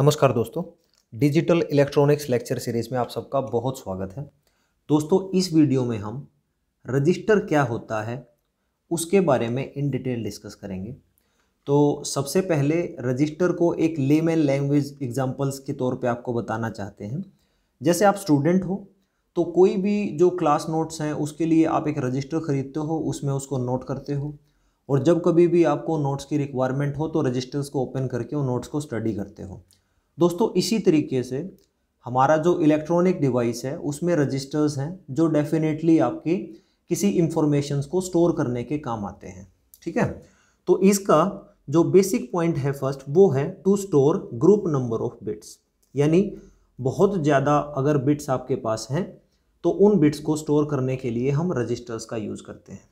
नमस्कार दोस्तों digital electronics lecture series में आप सबका बहुत स्वागत है दोस्तों इस वीडियो में हम रजिस्टर क्या होता है उसके बारे में इन डिटेल डिस्कस करेंगे तो सबसे पहले रजिस्टर को एक लेमेन लैंग्वेज एग्जांपल्स के तौर पे आपको बताना चाहते हैं जैसे आप स्टूडेंट हो तो कोई भी जो क्लास नोट्स हैं उसके लिए आप एक रजिस्टर ख़रीदते हो उसमें उसको नोट करते हो और जब कभी भी आपको नोट्स की रिक्वायरमेंट हो तो रजिस्टर्स को ओपन करके उन नोट्स को स्टडी करते हो दोस्तों इसी तरीके से हमारा जो इलेक्ट्रॉनिक डिवाइस है उसमें रजिस्टर्स हैं जो डेफिनेटली आपकी किसी इंफॉर्मेशन को स्टोर करने के काम आते हैं ठीक है तो इसका जो बेसिक पॉइंट है फर्स्ट वो है to store group number of bits यानी बहुत ज़्यादा अगर बिट्स आपके पास हैं तो उन बिट्स को स्टोर करने के लिए हम रजिस्टर्स का यूज़ करते हैं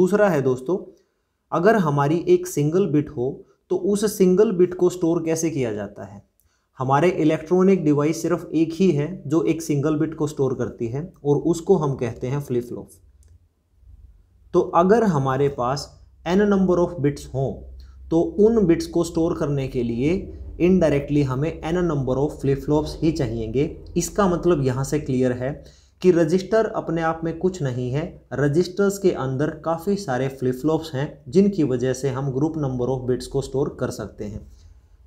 दूसरा है दोस्तों अगर हमारी एक सिंगल बिट हो तो उस सिंगल बिट को स्टोर कैसे किया जाता है हमारे इलेक्ट्रॉनिक डिवाइस सिर्फ एक ही है जो एक सिंगल बिट को स्टोर करती है और उसको हम कहते हैं फ्लिप फ्लॉप तो अगर हमारे पास एन नंबर ऑफ बिट्स हों तो उन बिट्स को स्टोर करने के लिए इनडायरेक्टली हमें N number of flip flops ही चाहिएंगे इसका मतलब यहाँ से क्लियर है कि रजिस्टर अपने आप में कुछ नहीं है रजिस्टर्स के अंदर काफ़ी सारे फ्लिप फ्लॉप्स हैं जिनकी वजह से हम ग्रुप नंबर ऑफ बिट्स को स्टोर कर सकते हैं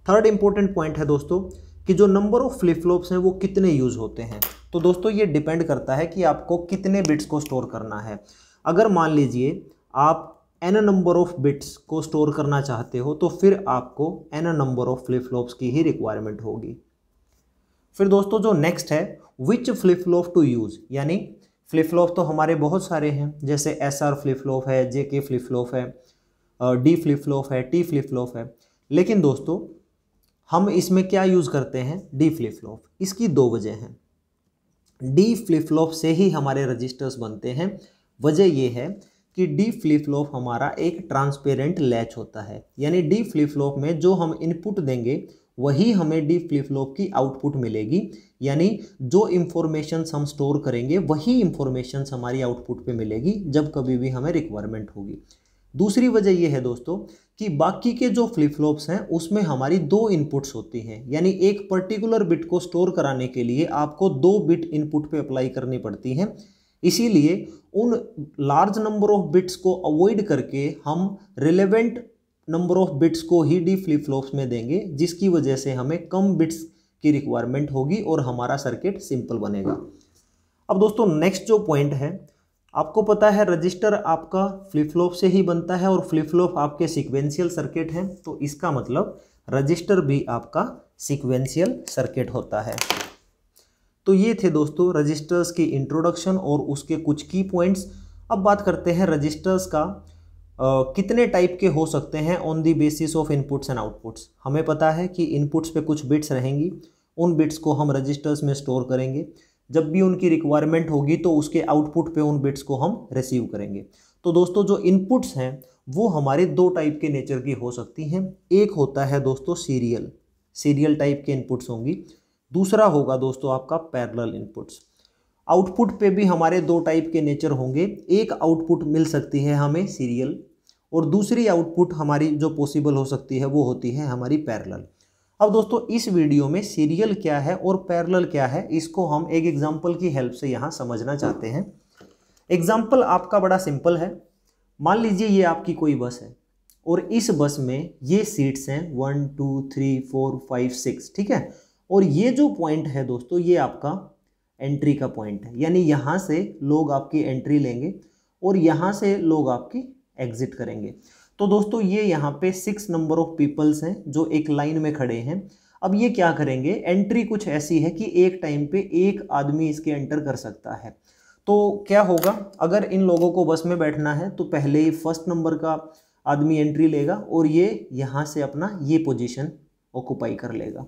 थर्ड इंपॉर्टेंट पॉइंट है दोस्तों कि जो नंबर ऑफ फ्लिप फ्लॉप्स हैं वो कितने यूज़ होते हैं तो दोस्तों ये डिपेंड करता है कि आपको कितने बिट्स को स्टोर करना है अगर मान लीजिए आप एन नंबर ऑफ बिट्स को स्टोर करना चाहते हो तो फिर आपको N number of flip flops की ही रिक्वायरमेंट होगी फिर दोस्तों जो नेक्स्ट है which flip flop to use यानी फ्लिप फ्लॉप तो हमारे बहुत सारे हैं जैसे एस आर फ्लिप फ्लॉप है जे के फ्लिप फ्लॉप है डी फ्लिप फ्लॉप है टी फ्लिप फ्लॉप है लेकिन दोस्तों हम इसमें क्या यूज़ करते हैं डी फ्लिप फ्लॉप इसकी दो वजह हैं डी फ्लिप फ्लॉप से ही हमारे रजिस्टर्स बनते हैं वजह यह है कि डी फ्लिप फ्लॉप हमारा एक ट्रांसपेरेंट लैच होता है यानी डी फ्लिप फ्लॉप में जो हम इनपुट देंगे वही हमें डी फ्लिप फ्लॉप की आउटपुट मिलेगी यानी जो इंफॉर्मेशन हम स्टोर करेंगे वही इंफॉर्मेशन हमारी आउटपुट पे मिलेगी जब कभी भी हमें रिक्वायरमेंट होगी दूसरी वजह यह है दोस्तों कि बाकी के जो फ्लिप फ्लॉप्स हैं उसमें हमारी दो इनपुट्स होती हैं यानी एक पर्टिकुलर बिट को स्टोर कराने के लिए आपको दो बिट इनपुट पे अप्लाई करनी पड़ती हैं इसीलिए उन लार्ज नंबर ऑफ बिट्स को अवॉइड करके हम रिलेवेंट नंबर ऑफ बिट्स को ही डी फ्लिप फ्लॉप्स में देंगे जिसकी वजह से हमें कम बिट्स की रिक्वायरमेंट होगी और हमारा सर्किट सिंपल बनेगा अब दोस्तों नेक्स्ट जो पॉइंट है आपको पता है रजिस्टर आपका फ्लिप फ्लॉप से ही बनता है और फ्लिप फ्लॉप आपके सिक्वेंशियल सर्किट है तो इसका मतलब रजिस्टर भी आपका सिक्वेंशियल सर्किट होता है तो ये थे दोस्तों रजिस्टर्स की इंट्रोडक्शन और उसके कुछ की पॉइंट्स अब बात करते हैं रजिस्टर्स का आ, कितने टाइप के हो सकते हैं on the basis of inputs and outputs हमें पता है कि इनपुट्स पे कुछ बिट्स रहेंगी उन बिट्स को हम रजिस्टर्स में स्टोर करेंगे जब भी उनकी रिक्वायरमेंट होगी तो उसके आउटपुट पे उन बिट्स को हम रिसीव करेंगे तो दोस्तों जो इनपुट्स हैं वो हमारे दो टाइप के नेचर की हो सकती हैं एक होता है दोस्तों सीरियल सीरियल टाइप के इनपुट्स होंगी दूसरा होगा दोस्तों आपका पैरल इनपुट्स आउटपुट पे भी हमारे दो टाइप के नेचर होंगे एक आउटपुट मिल सकती है हमें सीरियल और दूसरी आउटपुट हमारी जो पॉसिबल हो सकती है वो होती है हमारी पैरल अब दोस्तों इस वीडियो में सीरियल क्या है और पैरेलल क्या है इसको हम एक एग्जाम्पल की हेल्प से यहाँ समझना चाहते हैं एग्जाम्पल आपका बड़ा सिंपल है मान लीजिए ये आपकी कोई बस है और इस बस में ये सीट्स हैं one two three four five six ठीक है और ये जो पॉइंट है दोस्तों ये आपका एंट्री का पॉइंट है यानी यहाँ से लोग आपकी एंट्री लेंगे और यहाँ से लोग आपकी एग्ज़िट करेंगे तो दोस्तों ये यहाँ पे सिक्स नंबर ऑफ पीपल्स हैं जो एक लाइन में खड़े हैं अब ये क्या करेंगे एंट्री कुछ ऐसी है कि एक टाइम पे एक आदमी इसके एंटर कर सकता है तो क्या होगा अगर इन लोगों को बस में बैठना है तो पहले ही फर्स्ट नंबर का आदमी एंट्री लेगा और ये यहाँ से अपना ये पोजिशन ऑक्यूपाई कर लेगा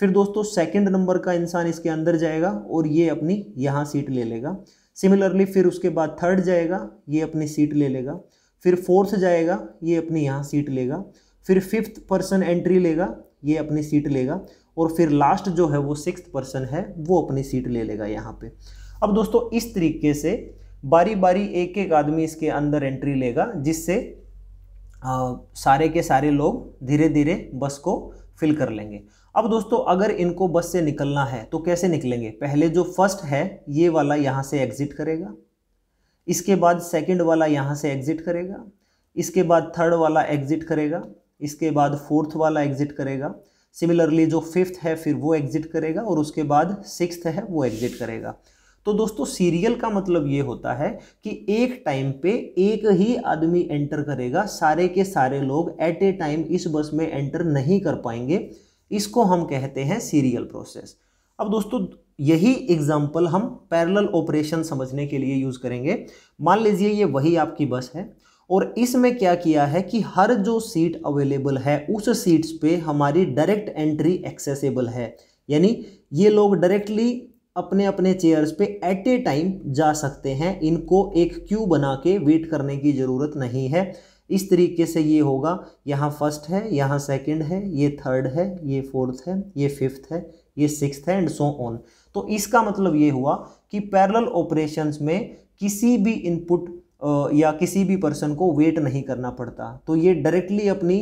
फिर दोस्तों सेकेंड नंबर का इंसान इसके अंदर जाएगा और ये अपनी यहाँ सीट ले लेगा सिमिलरली फिर उसके बाद थर्ड जाएगा ये अपनी सीट ले लेगा फिर फोर्थ जाएगा ये अपनी यहाँ सीट लेगा फिर फिफ्थ पर्सन एंट्री लेगा ये अपनी सीट लेगा और फिर लास्ट जो है वो सिक्स पर्सन है वो अपनी सीट ले लेगा यहाँ पे अब दोस्तों इस तरीके से बारी बारी एक एक आदमी इसके अंदर एंट्री लेगा जिससे आ, सारे के सारे लोग धीरे धीरे बस को फिल कर लेंगे अब दोस्तों अगर इनको बस से निकलना है तो कैसे निकलेंगे पहले जो फर्स्ट है ये वाला यहाँ से एग्ज़िट करेगा इसके बाद सेकंड वाला यहाँ से एग्ज़िट करेगा इसके बाद थर्ड वाला एग्ज़िट करेगा इसके बाद फोर्थ वाला एग्ज़िट करेगा सिमिलरली जो फिफ्थ है फिर वो एग्ज़िट करेगा और उसके बाद सिक्स्थ है वो एग्ज़िट करेगा तो दोस्तों सीरियल का मतलब ये होता है कि एक टाइम पे एक ही आदमी एंटर करेगा सारे के सारे लोग एट ए टाइम इस बस में एंटर नहीं कर पाएंगे इसको हम कहते हैं सीरियल प्रोसेस अब दोस्तों यही एग्जाम्पल हम पैरेलल ऑपरेशन समझने के लिए यूज़ करेंगे मान लीजिए ये वही आपकी बस है और इसमें क्या किया है कि हर जो सीट अवेलेबल है उस सीट्स पे हमारी डायरेक्ट एंट्री एक्सेसिबल है यानी ये लोग डायरेक्टली अपने अपने चेयर्स पे एट ए टाइम जा सकते हैं इनको एक क्यू बना के वेट करने की ज़रूरत नहीं है इस तरीके से ये होगा यहाँ फर्स्ट है यहाँ सेकंड है ये थर्ड है ये फोर्थ है ये फिफ्थ है ये सिक्स है एंड सो ऑन तो इसका मतलब ये हुआ कि पैरल ऑपरेशंस में किसी भी इनपुट या किसी भी पर्सन को वेट नहीं करना पड़ता तो ये डायरेक्टली अपनी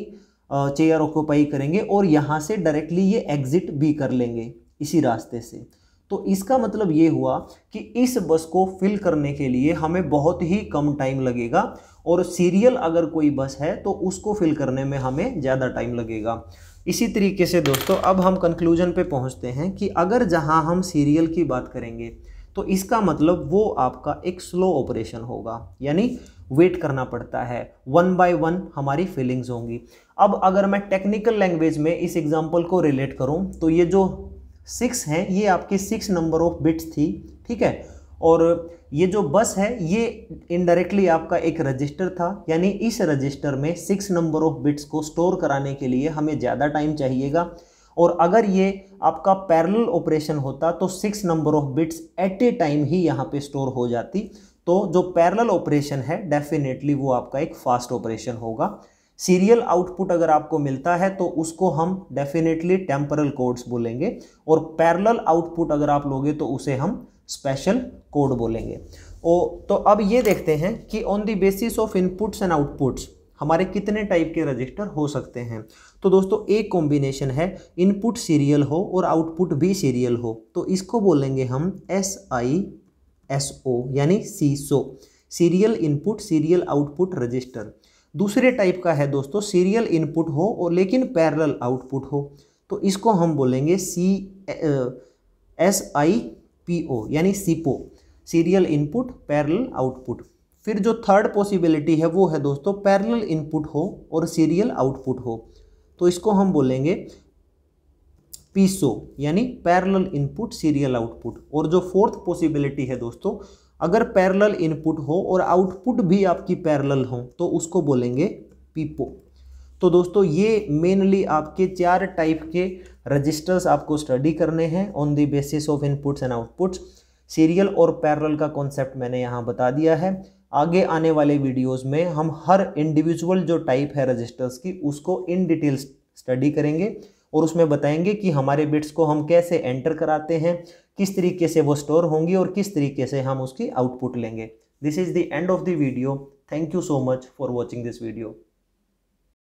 चेयर ऑक्यूपाई करेंगे और यहाँ से डायरेक्टली ये एग्जिट भी कर लेंगे इसी रास्ते से तो इसका मतलब ये हुआ कि इस बस को फिल करने के लिए हमें बहुत ही कम टाइम लगेगा और सीरियल अगर कोई बस है तो उसको फिल करने में हमें ज़्यादा टाइम लगेगा इसी तरीके से दोस्तों अब हम कंक्लूजन पे पहुंचते हैं कि अगर जहां हम सीरियल की बात करेंगे तो इसका मतलब वो आपका एक स्लो ऑपरेशन होगा यानी वेट करना पड़ता है वन बाय वन हमारी फीलिंग्स होंगी अब अगर मैं टेक्निकल लैंग्वेज में इस एग्जाम्पल को रिलेट करूँ तो ये जो सिक्स हैं ये आपकी सिक्स नंबर ऑफ बिट्स थी ठीक है और ये जो बस है ये इनडायरेक्टली आपका एक रजिस्टर था यानी इस रजिस्टर में सिक्स नंबर ऑफ बिट्स को स्टोर कराने के लिए हमें ज़्यादा टाइम चाहिएगा और अगर ये आपका पैरेलल ऑपरेशन होता तो six number of bits at a time ही यहाँ पे स्टोर हो जाती तो जो पैरेलल ऑपरेशन है डेफिनेटली वो आपका एक फास्ट ऑपरेशन होगा सीरियल आउटपुट अगर आपको मिलता है तो उसको हम डेफिनेटली टेम्परल कोड्स बोलेंगे और पैरेलल आउटपुट अगर आप लोगे तो उसे हम स्पेशल कोड बोलेंगे ओ तो अब ये देखते हैं कि on the basis of inputs and outputs हमारे कितने टाइप के रजिस्टर हो सकते हैं तो दोस्तों एक कॉम्बिनेशन है इनपुट सीरियल हो और आउटपुट भी सीरियल हो तो इसको बोलेंगे हम एस आई एस ओ यानी SISO serial input serial output register दूसरे टाइप का है दोस्तों सीरियल इनपुट हो और लेकिन पैरल आउटपुट हो तो इसको हम बोलेंगे सी एस आई पीओ यानी सीपो सीरियल इनपुट पैरेलल आउटपुट फिर जो थर्ड पॉसिबिलिटी है वो है दोस्तों पैरेलल इनपुट हो और सीरियल आउटपुट हो तो इसको हम बोलेंगे पीसो यानी पैरेलल इनपुट सीरियल आउटपुट और जो फोर्थ पॉसिबिलिटी है दोस्तों अगर पैरेलल इनपुट हो और आउटपुट भी आपकी पैरेलल हो तो उसको बोलेंगे पीपो तो दोस्तों ये मेनली आपके चार टाइप के रजिस्टर्स आपको स्टडी करने हैं on the basis of inputs and outputs serial और पैरल का कॉन्सेप्ट मैंने यहाँ बता दिया है आगे आने वाले वीडियोस में हम हर इंडिविजुअल जो टाइप है रजिस्टर्स की उसको इन डिटेल्स स्टडी करेंगे और उसमें बताएंगे कि हमारे बिट्स को हम कैसे एंटर कराते हैं किस तरीके से वो स्टोर होंगी और किस तरीके से हम उसकी आउटपुट लेंगे this is the end of the video thank you so much for watching this video